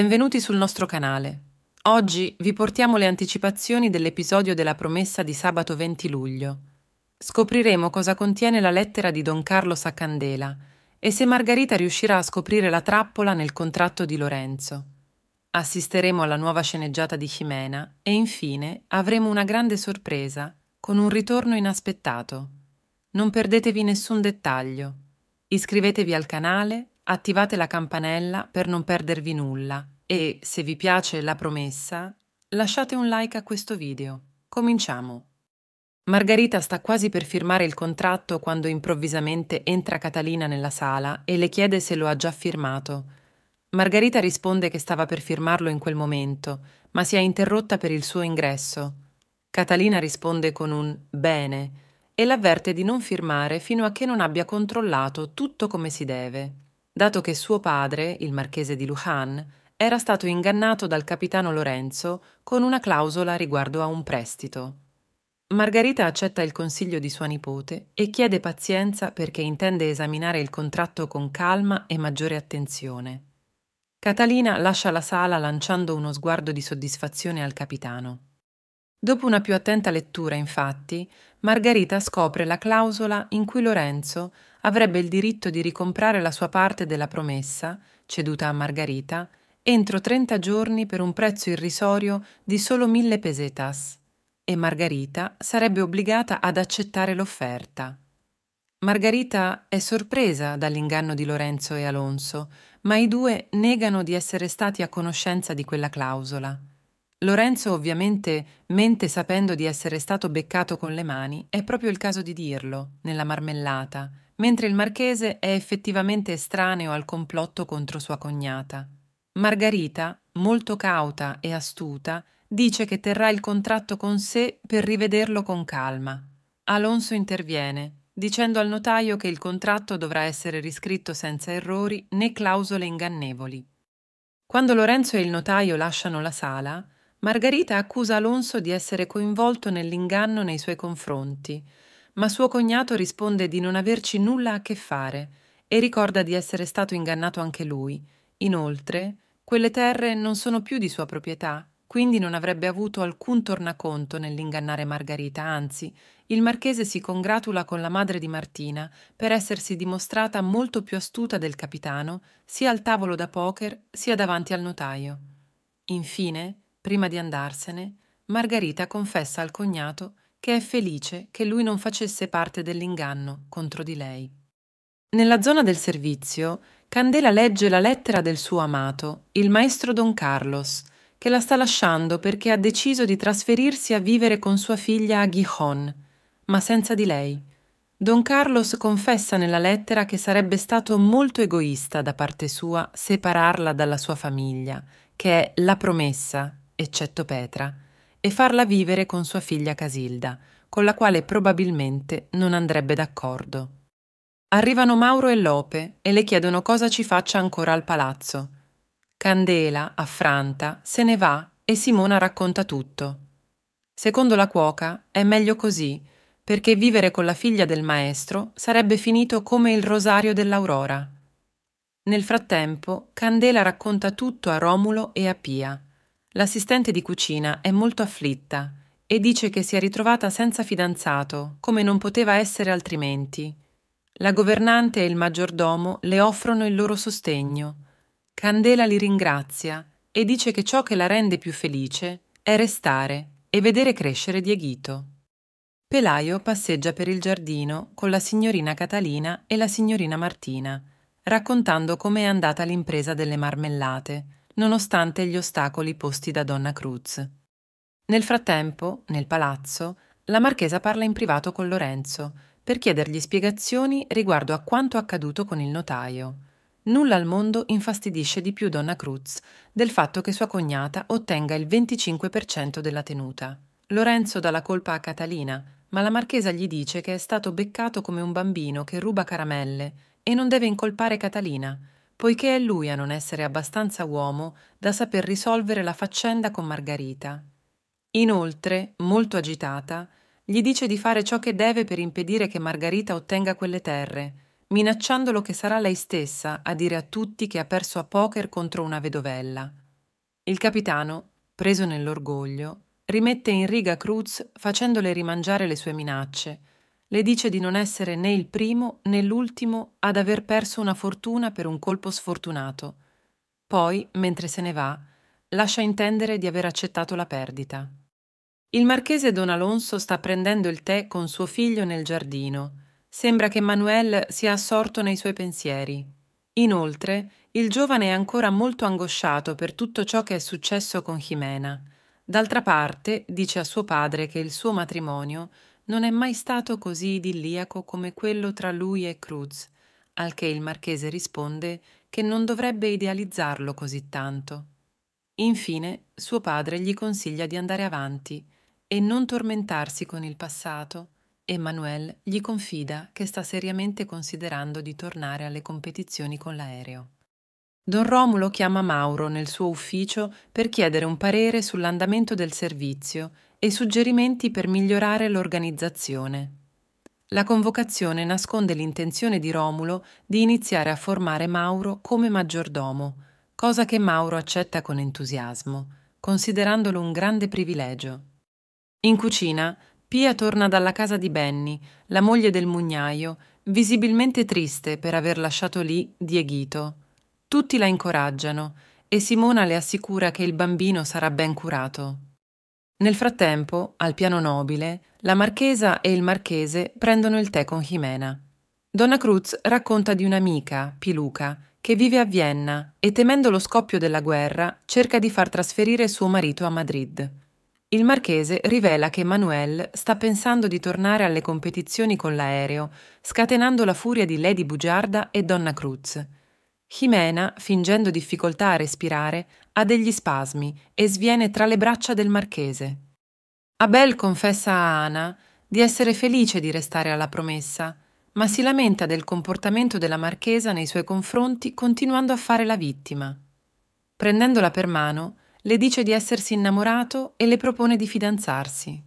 benvenuti sul nostro canale. Oggi vi portiamo le anticipazioni dell'episodio della promessa di sabato 20 luglio. Scopriremo cosa contiene la lettera di Don Carlos a Candela e se Margherita riuscirà a scoprire la trappola nel contratto di Lorenzo. Assisteremo alla nuova sceneggiata di Jimena e infine avremo una grande sorpresa con un ritorno inaspettato. Non perdetevi nessun dettaglio. Iscrivetevi al canale, attivate la campanella per non perdervi nulla e, se vi piace la promessa, lasciate un like a questo video. Cominciamo! Margherita sta quasi per firmare il contratto quando improvvisamente entra Catalina nella sala e le chiede se lo ha già firmato. Margherita risponde che stava per firmarlo in quel momento, ma si è interrotta per il suo ingresso. Catalina risponde con un bene e l'avverte di non firmare fino a che non abbia controllato tutto come si deve dato che suo padre, il marchese di Lujan, era stato ingannato dal capitano Lorenzo con una clausola riguardo a un prestito. Margherita accetta il consiglio di sua nipote e chiede pazienza perché intende esaminare il contratto con calma e maggiore attenzione. Catalina lascia la sala lanciando uno sguardo di soddisfazione al capitano. Dopo una più attenta lettura, infatti, Margherita scopre la clausola in cui Lorenzo avrebbe il diritto di ricomprare la sua parte della promessa, ceduta a Margherita, entro 30 giorni per un prezzo irrisorio di solo mille pesetas, e Margherita sarebbe obbligata ad accettare l'offerta. Margherita è sorpresa dall'inganno di Lorenzo e Alonso, ma i due negano di essere stati a conoscenza di quella clausola. Lorenzo ovviamente mente sapendo di essere stato beccato con le mani, è proprio il caso di dirlo, nella marmellata, mentre il marchese è effettivamente estraneo al complotto contro sua cognata. Margherita, molto cauta e astuta, dice che terrà il contratto con sé per rivederlo con calma. Alonso interviene, dicendo al notaio che il contratto dovrà essere riscritto senza errori né clausole ingannevoli. Quando Lorenzo e il notaio lasciano la sala, Margherita accusa Alonso di essere coinvolto nell'inganno nei suoi confronti, ma suo cognato risponde di non averci nulla a che fare e ricorda di essere stato ingannato anche lui. Inoltre, quelle terre non sono più di sua proprietà, quindi non avrebbe avuto alcun tornaconto nell'ingannare Margherita, anzi, il marchese si congratula con la madre di Martina per essersi dimostrata molto più astuta del capitano, sia al tavolo da poker sia davanti al notaio. Infine, Prima di andarsene, Margherita confessa al cognato che è felice che lui non facesse parte dell'inganno contro di lei. Nella zona del servizio, Candela legge la lettera del suo amato, il maestro Don Carlos, che la sta lasciando perché ha deciso di trasferirsi a vivere con sua figlia a Gijón, ma senza di lei. Don Carlos confessa nella lettera che sarebbe stato molto egoista da parte sua separarla dalla sua famiglia, che è la promessa eccetto Petra, e farla vivere con sua figlia Casilda, con la quale probabilmente non andrebbe d'accordo. Arrivano Mauro e Lope e le chiedono cosa ci faccia ancora al palazzo. Candela, affranta, se ne va e Simona racconta tutto. Secondo la cuoca è meglio così, perché vivere con la figlia del maestro sarebbe finito come il rosario dell'aurora. Nel frattempo, Candela racconta tutto a Romulo e a Pia L'assistente di cucina è molto afflitta e dice che si è ritrovata senza fidanzato, come non poteva essere altrimenti. La governante e il maggiordomo le offrono il loro sostegno. Candela li ringrazia e dice che ciò che la rende più felice è restare e vedere crescere Dieghito. Pelaio passeggia per il giardino con la signorina Catalina e la signorina Martina, raccontando com'è andata l'impresa delle marmellate nonostante gli ostacoli posti da Donna Cruz. Nel frattempo, nel palazzo, la marchesa parla in privato con Lorenzo per chiedergli spiegazioni riguardo a quanto accaduto con il notaio. Nulla al mondo infastidisce di più Donna Cruz del fatto che sua cognata ottenga il 25% della tenuta. Lorenzo dà la colpa a Catalina, ma la marchesa gli dice che è stato beccato come un bambino che ruba caramelle e non deve incolpare Catalina, poiché è lui a non essere abbastanza uomo da saper risolvere la faccenda con Margarita. Inoltre, molto agitata, gli dice di fare ciò che deve per impedire che Margarita ottenga quelle terre, minacciandolo che sarà lei stessa a dire a tutti che ha perso a poker contro una vedovella. Il capitano, preso nell'orgoglio, rimette in riga Cruz facendole rimangiare le sue minacce le dice di non essere né il primo né l'ultimo ad aver perso una fortuna per un colpo sfortunato. Poi, mentre se ne va, lascia intendere di aver accettato la perdita. Il marchese Don Alonso sta prendendo il tè con suo figlio nel giardino. Sembra che Manuel sia assorto nei suoi pensieri. Inoltre, il giovane è ancora molto angosciato per tutto ciò che è successo con Jimena. D'altra parte, dice a suo padre che il suo matrimonio non è mai stato così idilliaco come quello tra lui e Cruz, al che il marchese risponde che non dovrebbe idealizzarlo così tanto. Infine, suo padre gli consiglia di andare avanti e non tormentarsi con il passato, e Manuel gli confida che sta seriamente considerando di tornare alle competizioni con l'aereo. Don Romulo chiama Mauro nel suo ufficio per chiedere un parere sull'andamento del servizio e suggerimenti per migliorare l'organizzazione. La convocazione nasconde l'intenzione di Romulo di iniziare a formare Mauro come maggiordomo, cosa che Mauro accetta con entusiasmo, considerandolo un grande privilegio. In cucina, Pia torna dalla casa di Benny, la moglie del mugnaio, visibilmente triste per aver lasciato lì Dieghito. Tutti la incoraggiano e Simona le assicura che il bambino sarà ben curato. Nel frattempo, al piano nobile, la marchesa e il marchese prendono il tè con Jimena. Donna Cruz racconta di un'amica, Piluca, che vive a Vienna e temendo lo scoppio della guerra cerca di far trasferire suo marito a Madrid. Il marchese rivela che Manuel sta pensando di tornare alle competizioni con l'aereo, scatenando la furia di Lady Bugiarda e Donna Cruz. Jimena, fingendo difficoltà a respirare, ha degli spasmi e sviene tra le braccia del marchese. Abel confessa a Ana di essere felice di restare alla promessa, ma si lamenta del comportamento della marchesa nei suoi confronti continuando a fare la vittima. Prendendola per mano, le dice di essersi innamorato e le propone di fidanzarsi.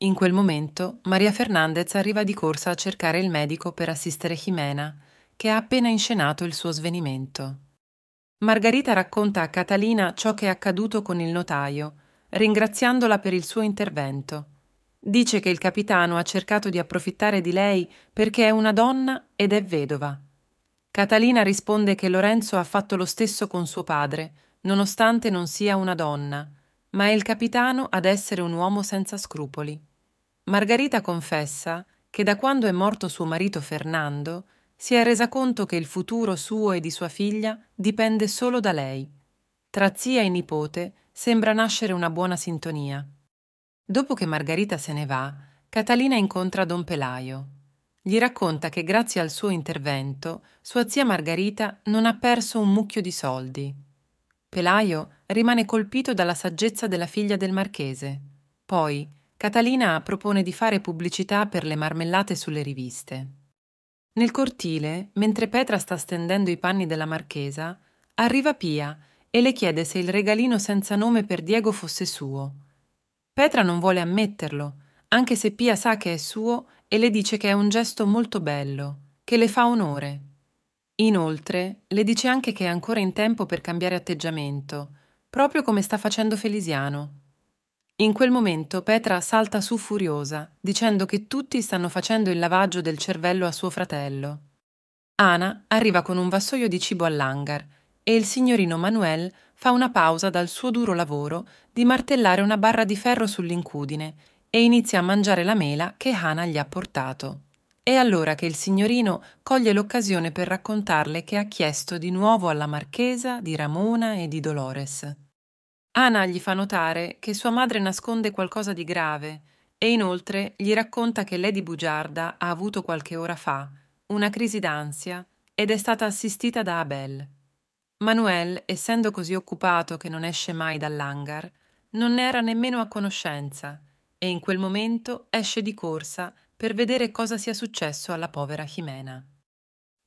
In quel momento Maria Fernandez arriva di corsa a cercare il medico per assistere Jimena che ha appena inscenato il suo svenimento. Margarita racconta a Catalina ciò che è accaduto con il notaio, ringraziandola per il suo intervento. Dice che il capitano ha cercato di approfittare di lei perché è una donna ed è vedova. Catalina risponde che Lorenzo ha fatto lo stesso con suo padre, nonostante non sia una donna, ma è il capitano ad essere un uomo senza scrupoli. Margarita confessa che da quando è morto suo marito Fernando si è resa conto che il futuro suo e di sua figlia dipende solo da lei. Tra zia e nipote sembra nascere una buona sintonia. Dopo che Margherita se ne va, Catalina incontra Don Pelaio. Gli racconta che grazie al suo intervento sua zia Margherita non ha perso un mucchio di soldi. Pelaio rimane colpito dalla saggezza della figlia del marchese. Poi Catalina propone di fare pubblicità per le marmellate sulle riviste. Nel cortile, mentre Petra sta stendendo i panni della marchesa, arriva Pia e le chiede se il regalino senza nome per Diego fosse suo. Petra non vuole ammetterlo, anche se Pia sa che è suo e le dice che è un gesto molto bello, che le fa onore. Inoltre, le dice anche che è ancora in tempo per cambiare atteggiamento, proprio come sta facendo Felisiano. In quel momento Petra salta su furiosa, dicendo che tutti stanno facendo il lavaggio del cervello a suo fratello. Ana arriva con un vassoio di cibo all'hangar e il signorino Manuel fa una pausa dal suo duro lavoro di martellare una barra di ferro sull'incudine e inizia a mangiare la mela che Hana gli ha portato. È allora che il signorino coglie l'occasione per raccontarle che ha chiesto di nuovo alla marchesa, di Ramona e di Dolores. Ana gli fa notare che sua madre nasconde qualcosa di grave e inoltre gli racconta che Lady Bugiarda ha avuto qualche ora fa una crisi d'ansia ed è stata assistita da Abel. Manuel, essendo così occupato che non esce mai dall'hangar, non ne era nemmeno a conoscenza e in quel momento esce di corsa per vedere cosa sia successo alla povera Jimena.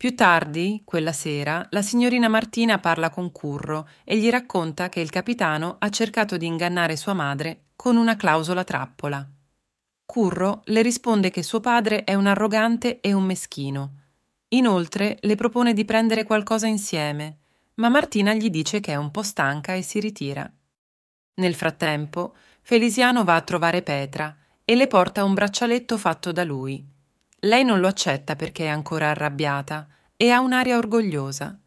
Più tardi, quella sera, la signorina Martina parla con Curro e gli racconta che il capitano ha cercato di ingannare sua madre con una clausola trappola. Curro le risponde che suo padre è un arrogante e un meschino. Inoltre le propone di prendere qualcosa insieme, ma Martina gli dice che è un po' stanca e si ritira. Nel frattempo, Felisiano va a trovare Petra e le porta un braccialetto fatto da lui, lei non lo accetta perché è ancora arrabbiata e ha un'aria orgogliosa.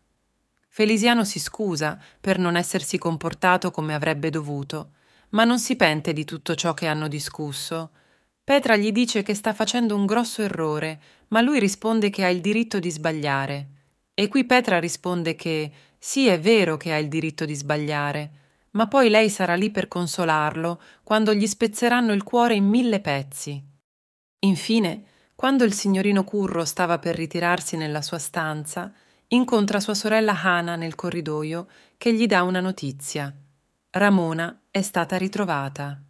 Felisiano si scusa per non essersi comportato come avrebbe dovuto, ma non si pente di tutto ciò che hanno discusso. Petra gli dice che sta facendo un grosso errore, ma lui risponde che ha il diritto di sbagliare. E qui Petra risponde che sì, è vero che ha il diritto di sbagliare, ma poi lei sarà lì per consolarlo quando gli spezzeranno il cuore in mille pezzi. Infine, quando il signorino Curro stava per ritirarsi nella sua stanza, incontra sua sorella Hana nel corridoio che gli dà una notizia. Ramona è stata ritrovata.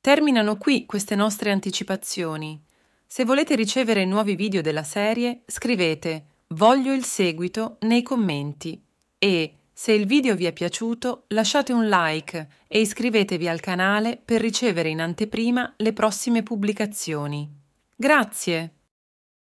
Terminano qui queste nostre anticipazioni. Se volete ricevere nuovi video della serie, scrivete Voglio il seguito nei commenti e se il video vi è piaciuto lasciate un like e iscrivetevi al canale per ricevere in anteprima le prossime pubblicazioni. Grazie.